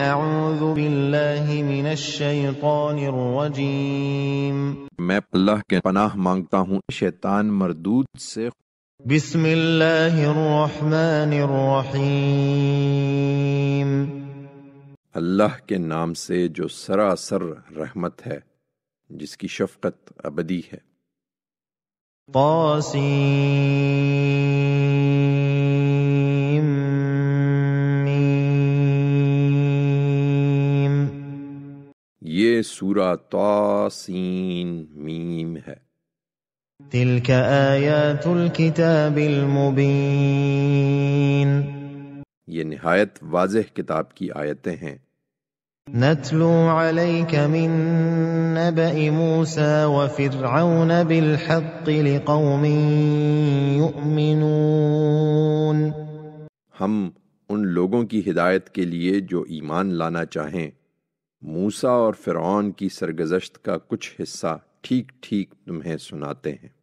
اعوذ باللہ من الشیطان الرجیم میں اللہ کے پناہ مانگتا ہوں شیطان مردود سے بسم اللہ الرحمن الرحیم اللہ کے نام سے جو سراسر رحمت ہے جس کی شفقت ابدی ہے قاسم یہ سورہ تاسین میم ہے تِلْكَ آیَاتُ الْكِتَابِ الْمُبِينَ یہ نہایت واضح کتاب کی آیتیں ہیں نَتْلُو عَلَيْكَ مِن نَبَئِ مُوسَى وَفِرْعَوْنَ بِالْحَقِّ لِقَوْمٍ يُؤْمِنُونَ ہم ان لوگوں کی ہدایت کے لیے جو ایمان لانا چاہیں موسا اور فرعون کی سرگزشت کا کچھ حصہ ٹھیک ٹھیک تمہیں سناتے ہیں